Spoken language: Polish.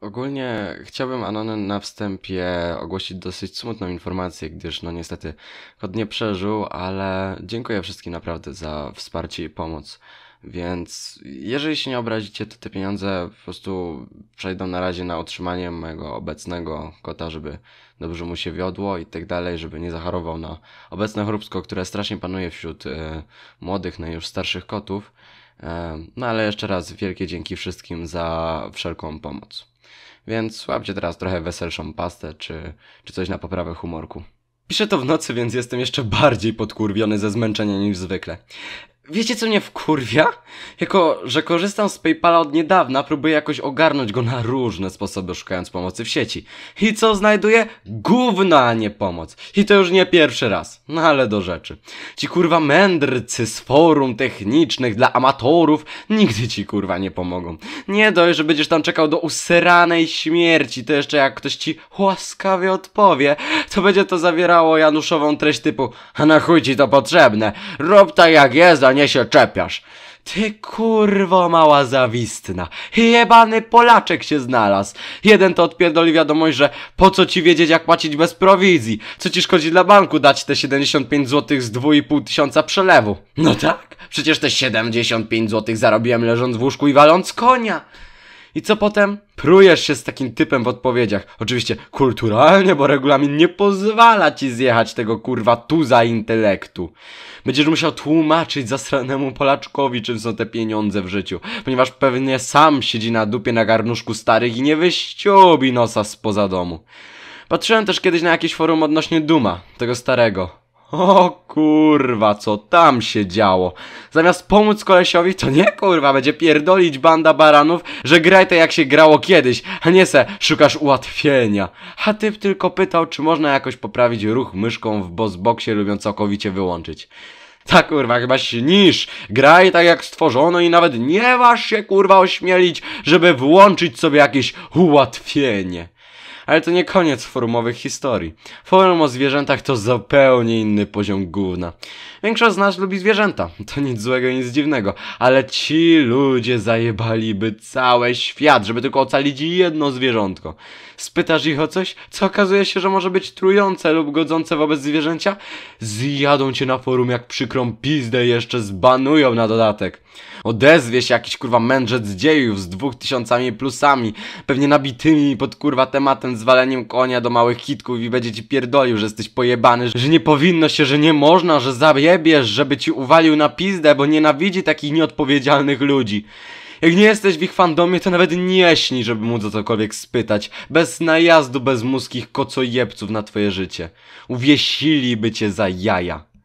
Ogólnie chciałbym Anonen na wstępie ogłosić dosyć smutną informację, gdyż no niestety kod nie przeżył, ale dziękuję wszystkim naprawdę za wsparcie i pomoc. Więc jeżeli się nie obrazicie, to te pieniądze po prostu przejdą na razie na utrzymanie mojego obecnego kota, żeby dobrze mu się wiodło i tak dalej, żeby nie zachorował na obecne chróbsko, które strasznie panuje wśród y, młodych, no już starszych kotów. Y, no ale jeszcze raz wielkie dzięki wszystkim za wszelką pomoc. Więc słabcie teraz trochę weselszą pastę czy, czy coś na poprawę humorku. Piszę to w nocy, więc jestem jeszcze bardziej podkurwiony ze zmęczenia niż zwykle. Wiecie co mnie wkurwia? Jako, że korzystam z PayPala od niedawna, próbuję jakoś ogarnąć go na różne sposoby, szukając pomocy w sieci. I co znajduję? Gówno, a nie pomoc. I to już nie pierwszy raz. No ale do rzeczy. Ci kurwa mędrcy z forum technicznych dla amatorów nigdy ci kurwa nie pomogą. Nie dość, że będziesz tam czekał do useranej śmierci, to jeszcze jak ktoś ci łaskawie odpowie, to będzie to zawierało Januszową treść typu A na chuj ci to potrzebne? Rób tak jak jest, a nie się czepiasz. Ty kurwo mała zawistna. Jebany Polaczek się znalazł. Jeden to odpierdoli wiadomość, że po co ci wiedzieć jak płacić bez prowizji? Co ci szkodzi dla banku dać te 75 zł z 2,5 tysiąca przelewu? No tak, przecież te 75 zł zarobiłem leżąc w łóżku i waląc konia. I co potem? Prujesz się z takim typem w odpowiedziach. Oczywiście kulturalnie, bo regulamin nie pozwala ci zjechać tego kurwa tuza intelektu. Będziesz musiał tłumaczyć zasranemu Polaczkowi, czym są te pieniądze w życiu, ponieważ pewnie sam siedzi na dupie na garnuszku starych i nie wyściubi nosa spoza domu. Patrzyłem też kiedyś na jakieś forum odnośnie Duma, tego starego. O kurwa, co tam się działo? Zamiast pomóc kolesiowi, to nie kurwa, będzie pierdolić banda baranów, że graj to tak, jak się grało kiedyś, a nie se szukasz ułatwienia. A typ tylko pytał, czy można jakoś poprawić ruch myszką w bossboxie lub ją całkowicie wyłączyć. Tak kurwa, chyba śnisz. Graj tak jak stworzono i nawet nie masz się kurwa ośmielić, żeby włączyć sobie jakieś ułatwienie. Ale to nie koniec forumowych historii. Forum o zwierzętach to zupełnie inny poziom gówna. Większość z nas lubi zwierzęta, to nic złego, nic dziwnego, ale ci ludzie zajebaliby cały świat, żeby tylko ocalić jedno zwierzątko. Spytasz ich o coś, co okazuje się, że może być trujące lub godzące wobec zwierzęcia? Zjadą cię na forum jak przykrą pizdę jeszcze zbanują na dodatek. Odezwie się jakiś kurwa mędrzec dziejów z dwóch tysiącami plusami, pewnie nabitymi pod kurwa tematem zwaleniem konia do małych kitków i będzie ci pierdolił, że jesteś pojebany, że nie powinno się, że nie można, że zajebiesz, żeby ci uwalił na pizdę, bo nienawidzi takich nieodpowiedzialnych ludzi. Jak nie jesteś w ich fandomie, to nawet nie śni, żeby móc o cokolwiek spytać. Bez najazdu bezmózgich kocojebców na twoje życie. Uwiesiliby cię za jaja.